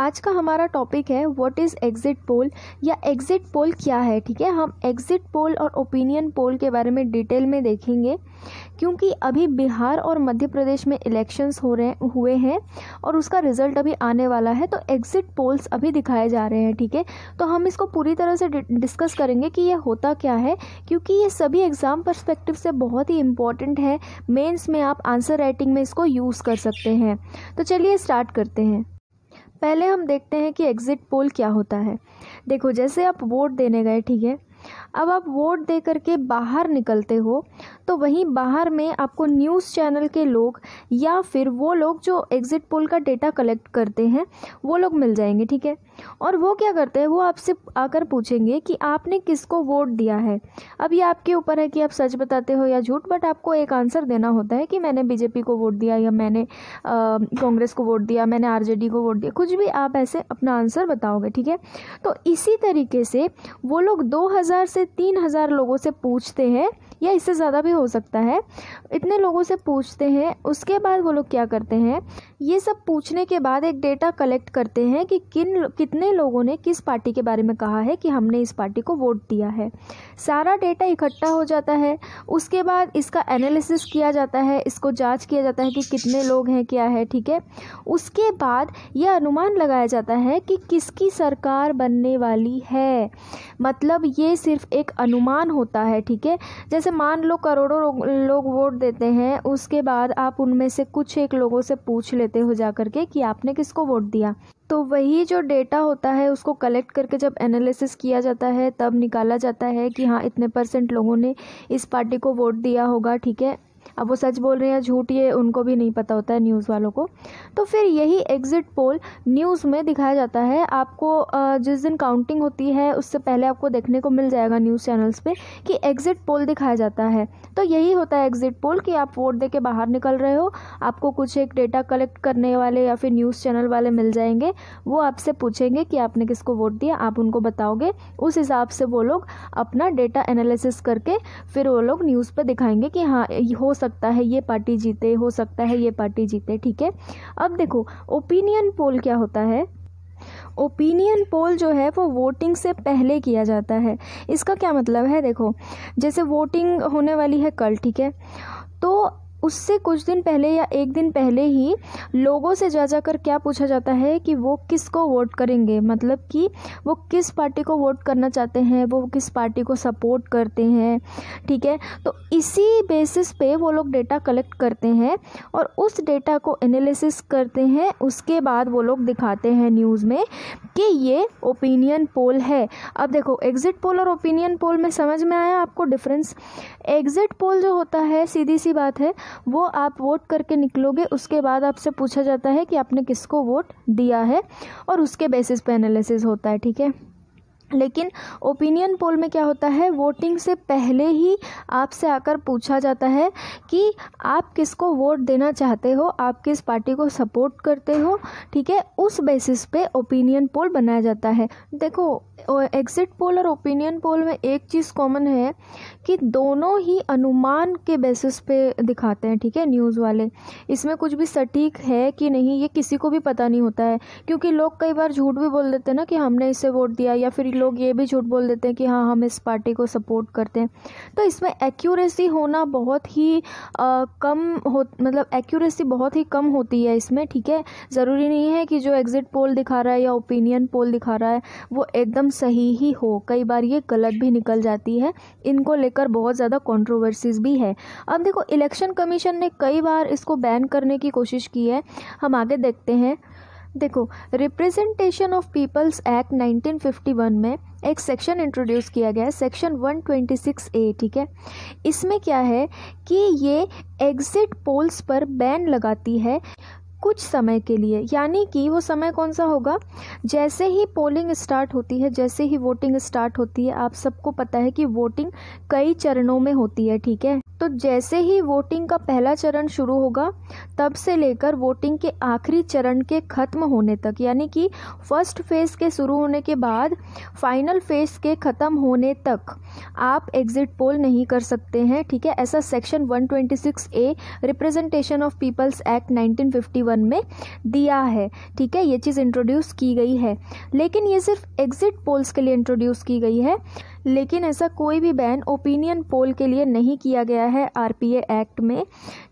आज का हमारा टॉपिक है व्हाट इज़ एग्ज़िट पोल या एग्ज़िट पोल क्या है ठीक है हम एग्ज़िट पोल और ओपिनियन पोल के बारे में डिटेल में देखेंगे क्योंकि अभी बिहार और मध्य प्रदेश में इलेक्शंस हो रहे हुए हैं और उसका रिज़ल्ट अभी आने वाला है तो एग्ज़िट पोल्स अभी दिखाए जा रहे हैं ठीक है थीके? तो हम इसको पूरी तरह से डिस्कस करेंगे कि यह होता क्या है क्योंकि ये सभी एग्ज़ाम परस्पेक्टिव से बहुत ही इंपॉर्टेंट है मेन्स में आप आंसर राइटिंग में इसको यूज़ कर सकते हैं तो चलिए स्टार्ट करते हैं पहले हम देखते हैं कि एग्ज़िट पोल क्या होता है देखो जैसे आप वोट देने गए ठीक है अब आप वोट दे करके बाहर निकलते हो तो वहीं बाहर में आपको न्यूज़ चैनल के लोग या फिर वो लोग जो एग्ज़िट पोल का डेटा कलेक्ट करते हैं वो लोग मिल जाएंगे ठीक है और वो क्या करते हैं वो आपसे आकर पूछेंगे कि आपने किसको वोट दिया है अब ये आपके ऊपर है कि आप सच बताते हो या झूठ बट आपको एक आंसर देना होता है कि मैंने बीजेपी को वोट दिया या मैंने कांग्रेस को वोट दिया मैंने आर को वोट दिया कुछ भी आप ऐसे अपना आंसर बताओगे ठीक है तो इसी तरीके से वो लोग दो से तीन लोगों से पूछते हैं या इससे ज़्यादा भी हो सकता है इतने लोगों से पूछते हैं उसके बाद वो लोग क्या करते हैं ये सब पूछने के बाद एक डेटा कलेक्ट करते हैं कि किन कितने लोगों ने किस पार्टी के बारे में कहा है कि हमने इस पार्टी को वोट दिया है सारा डेटा इकट्ठा हो जाता है उसके बाद इसका एनालिसिस किया जाता है इसको जाँच किया जाता है कि कितने लोग हैं क्या है ठीक है उसके बाद यह अनुमान लगाया जाता है कि किसकी सरकार बनने वाली है मतलब ये सिर्फ एक अनुमान होता है ठीक है जैसे मान लो करोड़ों लोग वोट देते हैं उसके बाद आप उनमें से कुछ एक लोगों से पूछ लेते हो जा करके कि आपने किसको वोट दिया तो वही जो डेटा होता है उसको कलेक्ट करके जब एनालिसिस किया जाता है तब निकाला जाता है कि हाँ इतने परसेंट लोगों ने इस पार्टी को वोट दिया होगा ठीक है अब वो सच बोल रहे हैं झूठ ये उनको भी नहीं पता होता है न्यूज़ वालों को तो फिर यही एग्ज़िट पोल न्यूज़ में दिखाया जाता है आपको जिस दिन काउंटिंग होती है उससे पहले आपको देखने को मिल जाएगा न्यूज़ चैनल्स पे कि एग्ज़िट पोल दिखाया जाता है तो यही होता है एग्ज़िट पोल कि आप वोट दे के बाहर निकल रहे हो आपको कुछ एक डेटा कलेक्ट करने वाले या फिर न्यूज़ चैनल वाले मिल जाएंगे वो आपसे पूछेंगे कि आपने किसको वोट दिया आप उनको बताओगे उस हिसाब से वो लोग अपना डेटा एनालिसिस करके फिर वो लोग न्यूज़ पर दिखाएंगे कि हाँ हो सकता है ये पार्टी जीते हो सकता है ये पार्टी जीते ठीक है अब देखो ओपिनियन पोल क्या होता है ओपिनियन पोल जो है वो वोटिंग से पहले किया जाता है इसका क्या मतलब है देखो जैसे वोटिंग होने वाली है कल ठीक है तो उससे कुछ दिन पहले या एक दिन पहले ही लोगों से जा जाकर क्या पूछा जाता है कि वो किसको वोट करेंगे मतलब कि वो किस पार्टी को वोट करना चाहते हैं वो किस पार्टी को सपोर्ट करते हैं ठीक है तो इसी बेसिस पे वो लोग डेटा कलेक्ट करते हैं और उस डेटा को एनालिसिस करते हैं उसके बाद वो लोग दिखाते हैं न्यूज़ में कि ये ओपिनियन पोल है अब देखो एग्ज़िट पोल और ओपिनियन पोल में समझ में आया आपको डिफरेंस एग्ज़िट पोल जो होता है सीधी सी बात है वो आप वोट करके निकलोगे उसके बाद आपसे पूछा जाता है कि आपने किसको वोट दिया है और उसके बेसिस पे एनालिसिस होता है ठीक है लेकिन ओपिनियन पोल में क्या होता है वोटिंग से पहले ही आपसे आकर पूछा जाता है कि आप किसको वोट देना चाहते हो आप किस पार्टी को सपोर्ट करते हो ठीक है उस बेसिस पे ओपिनियन पोल बनाया जाता है देखो एग्ज़िट पोल और ओपिनियन पोल में एक चीज़ कॉमन है कि दोनों ही अनुमान के बेसिस पे दिखाते हैं ठीक है न्यूज़ वाले इसमें कुछ भी सटीक है कि नहीं ये किसी को भी पता नहीं होता है क्योंकि लोग कई बार झूठ भी बोल देते हैं ना कि हमने इसे वोट दिया या फिर लोग ये भी झूठ बोल देते हैं कि हाँ हम इस पार्टी को सपोर्ट करते हैं तो इसमें एक्यूरेसी होना बहुत ही आ, कम हो मतलब एक्यूरेसी बहुत ही कम होती है इसमें ठीक है ज़रूरी नहीं है कि जो एग्ज़िट पोल दिखा रहा है या ओपिनियन पोल दिखा रहा है वो एकदम सही ही हो कई बार ये गलत भी निकल जाती है इनको लेकर बहुत ज़्यादा कॉन्ट्रोवर्सीज भी है अब देखो इलेक्शन कमीशन ने कई बार इसको बैन करने की कोशिश की है हम आगे देखते हैं देखो रिप्रेजेंटेशन ऑफ पीपल्स एक्ट 1951 में एक सेक्शन इंट्रोड्यूस किया गया है सेक्शन 126 ए ठीक है इसमें क्या है कि ये एग्जिट पोल्स पर बैन लगाती है कुछ समय के लिए यानी कि वो समय कौन सा होगा जैसे ही पोलिंग स्टार्ट होती है जैसे ही वोटिंग स्टार्ट होती है आप सबको पता है कि वोटिंग कई चरणों में होती है ठीक है तो जैसे ही वोटिंग का पहला चरण शुरू होगा तब से लेकर वोटिंग के आखिरी चरण के ख़त्म होने तक यानी कि फर्स्ट फेज़ के शुरू होने के बाद फाइनल फेज़ के ख़त्म होने तक आप एग्ज़िट पोल नहीं कर सकते हैं ठीक है ऐसा section 126 A representation of peoples act 1951 one में दिया है ठीक है ये चीज़ इंट्रोड्यूस की गई है लेकिन ये सिर्फ एग्ज़िट पोल्स के लिए इंट्रोड्यूस की गई है लेकिन ऐसा कोई भी बैन ओपिनियन पोल के लिए नहीं किया गया है आरपीए एक्ट में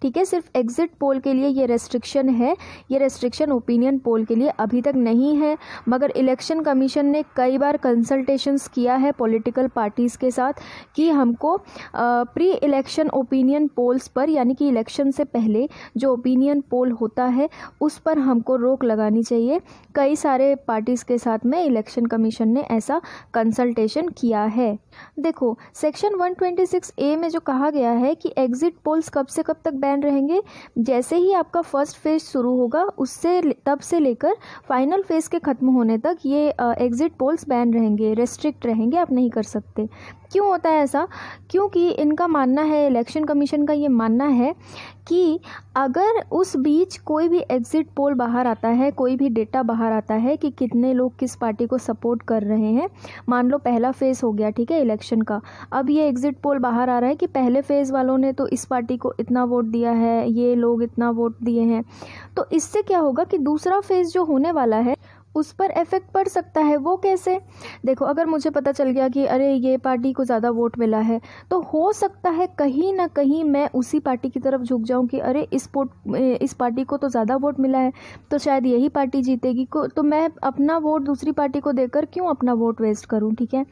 ठीक है सिर्फ एग्जिट पोल के लिए ये रेस्ट्रिक्शन है ये रेस्ट्रिक्शन ओपिनियन पोल के लिए अभी तक नहीं है मगर इलेक्शन कमीशन ने कई बार कंसल्टेशंस किया है पॉलिटिकल पार्टीज़ के साथ कि हमको प्री इलेक्शन ओपिनियन पोल्स पर यानी कि इलेक्शन से पहले जो ओपिनियन पोल होता है उस पर हमको रोक लगानी चाहिए कई सारे पार्टीज़ के साथ में इलेक्शन कमीशन ने ऐसा कंसल्टेशन किया है है देखो सेक्शन 126 ए में जो कहा गया है कि एग्जिट पोल्स कब से कब तक बैन रहेंगे जैसे ही आपका फर्स्ट फेज शुरू होगा उससे तब से लेकर फाइनल फेज के ख़त्म होने तक ये एग्ज़िट पोल्स बैन रहेंगे रेस्ट्रिक्ट रहेंगे आप नहीं कर सकते क्यों होता है ऐसा क्योंकि इनका मानना है इलेक्शन कमीशन का ये मानना है कि अगर उस बीच कोई भी एग्ज़िट पोल बाहर आता है कोई भी डेटा बाहर आता है कि कितने लोग किस पार्टी को सपोर्ट कर रहे हैं मान लो पहला फेज़ हो गया ठीक है इलेक्शन का अब ये एग्ज़िट पोल बाहर आ रहा है कि पहले फेज़ वालों ने तो इस पार्टी को इतना वोट दिया है ये लोग इतना वोट दिए हैं तो इससे क्या होगा कि दूसरा फेज़ जो होने वाला है उस पर इफ़ेक्ट पड़ सकता है वो कैसे देखो अगर मुझे पता चल गया कि अरे ये पार्टी को ज़्यादा वोट मिला है तो हो सकता है कहीं ना कहीं मैं उसी पार्टी की तरफ झुक जाऊँ कि अरे इस वोट इस पार्टी को तो ज़्यादा वोट मिला है तो शायद यही पार्टी जीतेगी को तो मैं अपना वोट दूसरी पार्टी को देकर क्यों अपना वोट वेस्ट करूँ ठीक है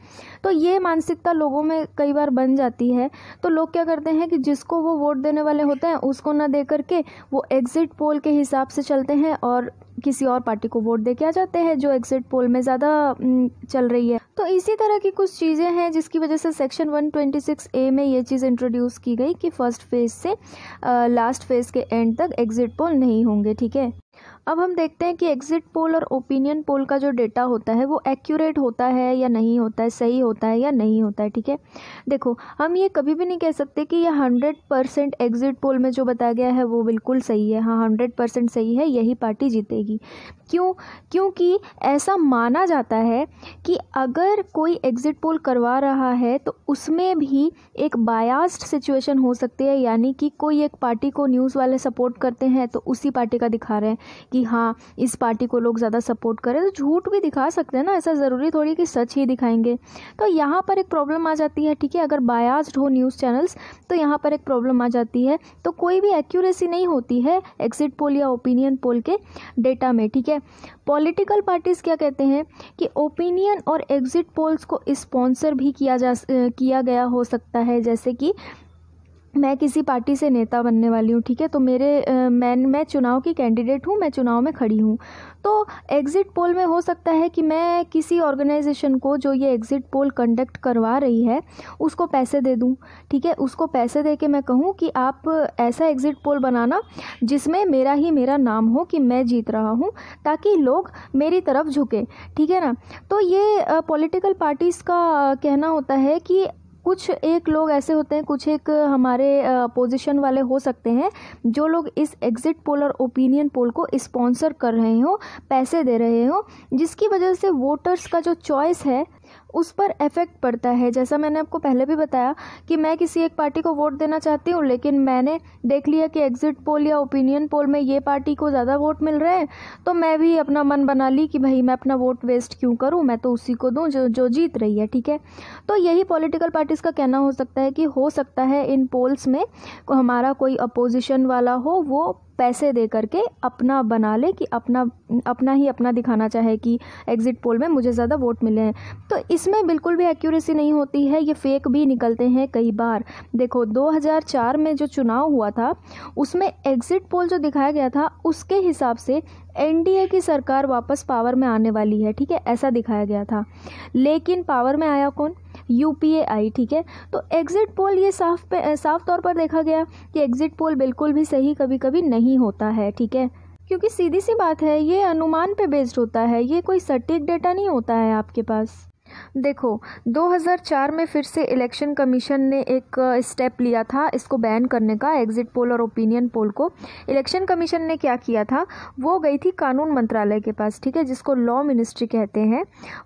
तो ये मानसिकता लोगों में कई बार बन जाती है तो लोग क्या करते हैं कि जिसको वो वोट देने वाले होते हैं उसको ना दे करके वो एग्ज़िट पोल के हिसाब से चलते हैं और किसी और पार्टी को वोट दे के आ जाते हैं जो एग्जिट पोल में ज़्यादा चल रही है तो इसी तरह की कुछ चीज़ें हैं जिसकी वजह से सेक्शन 126 ए में ये चीज़ इंट्रोड्यूस की गई कि फ़र्स्ट फेज़ से लास्ट फेज़ के एंड तक एग्जिट पोल नहीं होंगे ठीक है अब हम देखते हैं कि एग्ज़िट पोल और ओपिनियन पोल का जो डेटा होता है वो एक्यूरेट होता है या नहीं होता है सही होता है या नहीं होता है ठीक है देखो हम ये कभी भी नहीं कह सकते कि ये हंड्रेड परसेंट एग्ज़िट पोल में जो बताया गया है वो बिल्कुल सही है हाँ हंड्रेड परसेंट सही है यही पार्टी जीतेगी क्यों क्योंकि ऐसा माना जाता है कि अगर कोई एग्ज़िट पोल करवा रहा है तो उसमें भी एक बायास्ड सिचुएशन हो सकती है यानी कि कोई एक पार्टी को न्यूज़ वाले सपोर्ट करते हैं तो उसी पार्टी का दिखा रहे हैं कि हाँ इस पार्टी को लोग ज़्यादा सपोर्ट करें तो झूठ भी दिखा सकते हैं ना ऐसा ज़रूरी थोड़ी कि सच ही दिखाएंगे तो यहाँ पर एक प्रॉब्लम आ जाती है ठीक है अगर बायास्ड हो न्यूज़ चैनल्स तो यहाँ पर एक प्रॉब्लम आ जाती है तो कोई भी एक्यूरेसी नहीं होती है एग्जिट पोल या ओपिनियन पोल के डेटा में ठीक है पॉलिटिकल पार्टीज़ क्या कहते हैं कि ओपिनियन और एग्ज़िट पोल्स को स्पॉन्सर भी किया जा किया गया हो सकता है जैसे कि मैं किसी पार्टी से नेता बनने वाली हूँ ठीक है तो मेरे आ, मैं मैं चुनाव की कैंडिडेट हूँ मैं चुनाव में खड़ी हूँ तो एग्ज़िट पोल में हो सकता है कि मैं किसी ऑर्गेनाइजेशन को जो ये एग्ज़िट पोल कंडक्ट करवा रही है उसको पैसे दे दूँ ठीक है उसको पैसे दे के मैं कहूँ कि आप ऐसा एग्ज़िट पोल बनाना जिसमें मेरा ही मेरा नाम हो कि मैं जीत रहा हूँ ताकि लोग मेरी तरफ झुकें ठीक है ना तो ये पॉलिटिकल पार्टीज़ का कहना होता है कि कुछ एक लोग ऐसे होते हैं कुछ एक हमारे पोजीशन वाले हो सकते हैं जो लोग इस एग्ज़िट पोल और ओपिनियन पोल को स्पॉन्सर कर रहे हों पैसे दे रहे हों जिसकी वजह से वोटर्स का जो चॉइस है उस पर इफ़ेक्ट पड़ता है जैसा मैंने आपको पहले भी बताया कि मैं किसी एक पार्टी को वोट देना चाहती हूँ लेकिन मैंने देख लिया कि एग्ज़िट पोल या ओपिनियन पोल में ये पार्टी को ज़्यादा वोट मिल रहे हैं तो मैं भी अपना मन बना ली कि भाई मैं अपना वोट वेस्ट क्यों करूँ मैं तो उसी को दूँ जो जो जीत रही है ठीक है तो यही पॉलिटिकल पार्टीज़ का कहना हो सकता है कि हो सकता है इन पोल्स में हमारा कोई अपोजिशन वाला हो वो पैसे दे करके अपना बना ले कि अपना अपना ही अपना दिखाना चाहे कि एग्ज़िट पोल में मुझे ज़्यादा वोट मिले हैं तो इसमें बिल्कुल भी एक्यूरेसी नहीं होती है ये फेक भी निकलते हैं कई बार देखो 2004 में जो चुनाव हुआ था उसमें एग्ज़िट पोल जो दिखाया गया था उसके हिसाब से एनडीए की सरकार वापस पावर में आने वाली है ठीक है ऐसा दिखाया गया था लेकिन पावर में आया कौन यू आई ठीक है तो एग्ज़िट पोल ये साफ पे साफ तौर पर देखा गया कि एग्ज़िट पोल बिल्कुल भी सही कभी कभी नहीं होता है ठीक है क्योंकि सीधी सी बात है ये अनुमान पे बेस्ड होता है ये कोई सटीक डेटा नहीं होता है आपके पास देखो 2004 में फिर से इलेक्शन कमीशन ने एक स्टेप लिया था इसको बैन करने का एग्जिट पोल और ओपिनियन पोल को इलेक्शन कमीशन ने क्या किया था वो गई थी कानून मंत्रालय के पास ठीक है जिसको लॉ मिनिस्ट्री कहते हैं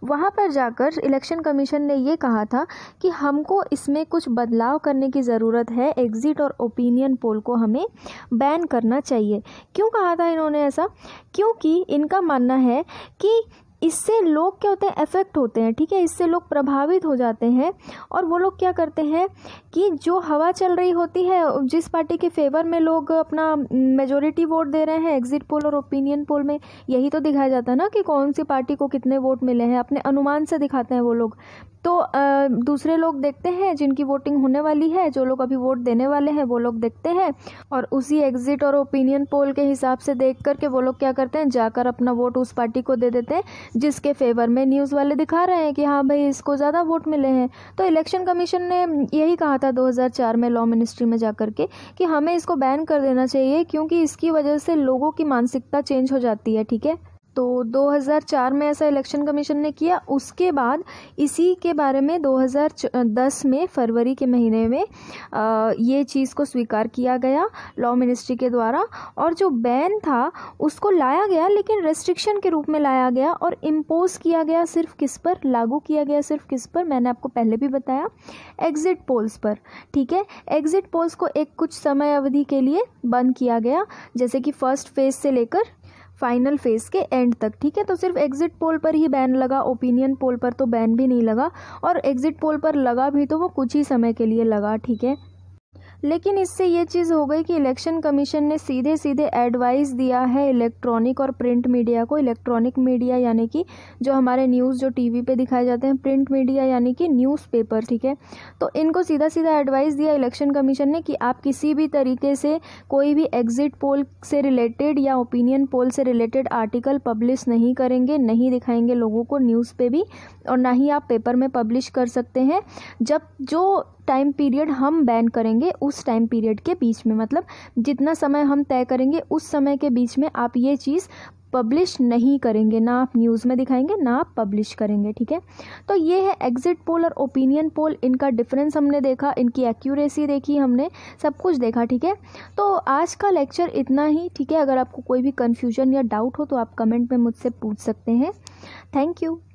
वहाँ पर जाकर इलेक्शन कमीशन ने ये कहा था कि हमको इसमें कुछ बदलाव करने की ज़रूरत है एग्जिट और ओपिनियन पोल को हमें बैन करना चाहिए क्यों कहा था इन्होंने ऐसा क्योंकि इनका मानना है कि इससे लोग क्या होते हैं अफेक्ट होते हैं ठीक है इससे लोग प्रभावित हो जाते हैं और वो लोग क्या करते हैं कि जो हवा चल रही होती है जिस पार्टी के फेवर में लोग अपना मेजोरिटी वोट दे रहे हैं एग्जिट पोल और ओपिनियन पोल में यही तो दिखाया जाता है ना कि कौन सी पार्टी को कितने वोट मिले हैं अपने अनुमान से दिखाते हैं वो लोग तो आ, दूसरे लोग देखते हैं जिनकी वोटिंग होने वाली है जो लोग अभी वोट देने वाले हैं वो लोग देखते हैं और उसी एग्जिट और ओपिनियन पोल के हिसाब से देख करके वो लोग क्या करते हैं जाकर अपना वोट उस पार्टी को दे देते हैं जिसके फेवर में न्यूज़ वाले दिखा रहे हैं कि हाँ भाई इसको ज़्यादा वोट मिले हैं तो इलेक्शन कमीशन ने यही कहा था दो में लॉ मिनिस्ट्री में जा के कि हमें इसको बैन कर देना चाहिए क्योंकि इसकी वजह से लोगों की मानसिकता चेंज हो जाती है ठीक है तो 2004 में ऐसा इलेक्शन कमीशन ने किया उसके बाद इसी के बारे में 2010 में फरवरी के महीने में आ, ये चीज़ को स्वीकार किया गया लॉ मिनिस्ट्री के द्वारा और जो बैन था उसको लाया गया लेकिन रेस्ट्रिक्शन के रूप में लाया गया और इम्पोज किया गया सिर्फ किस पर लागू किया गया सिर्फ किस पर मैंने आपको पहले भी बताया एग्ज़िट पोल्स पर ठीक है एग्ज़िट पोल्स को एक कुछ समय अवधि के लिए बंद किया गया जैसे कि फ़र्स्ट फेज़ से लेकर फाइनल फेज के एंड तक ठीक है तो सिर्फ एग्जिट पोल पर ही बैन लगा ओपिनियन पोल पर तो बैन भी नहीं लगा और एग्जिट पोल पर लगा भी तो वो कुछ ही समय के लिए लगा ठीक है लेकिन इससे ये चीज़ हो गई कि इलेक्शन कमीशन ने सीधे सीधे एडवाइस दिया है इलेक्ट्रॉनिक और प्रिंट मीडिया को इलेक्ट्रॉनिक मीडिया यानी कि जो हमारे न्यूज़ जो टीवी पे दिखाए जाते हैं प्रिंट मीडिया यानी कि न्यूज़पेपर ठीक है तो इनको सीधा सीधा एडवाइस दिया इलेक्शन कमीशन ने कि आप किसी भी तरीके से कोई भी एग्जिट पोल से रिलेटेड या ओपिनियन पोल से रिलेटेड आर्टिकल पब्लिश नहीं करेंगे नहीं दिखाएंगे लोगों को न्यूज़ पे भी और ना ही आप पेपर में पब्लिश कर सकते हैं जब जो टाइम पीरियड हम बैन करेंगे उस टाइम पीरियड के बीच में मतलब जितना समय हम तय करेंगे उस समय के बीच में आप ये चीज़ पब्लिश नहीं करेंगे ना आप न्यूज़ में दिखाएंगे ना आप पब्लिश करेंगे ठीक है तो ये है एग्जिट पोल और ओपिनियन पोल इनका डिफरेंस हमने देखा इनकी एक्यूरेसी देखी हमने सब कुछ देखा ठीक है तो आज का लेक्चर इतना ही ठीक है अगर आपको कोई भी कन्फ्यूजन या डाउट हो तो आप कमेंट में मुझसे पूछ सकते हैं थैंक यू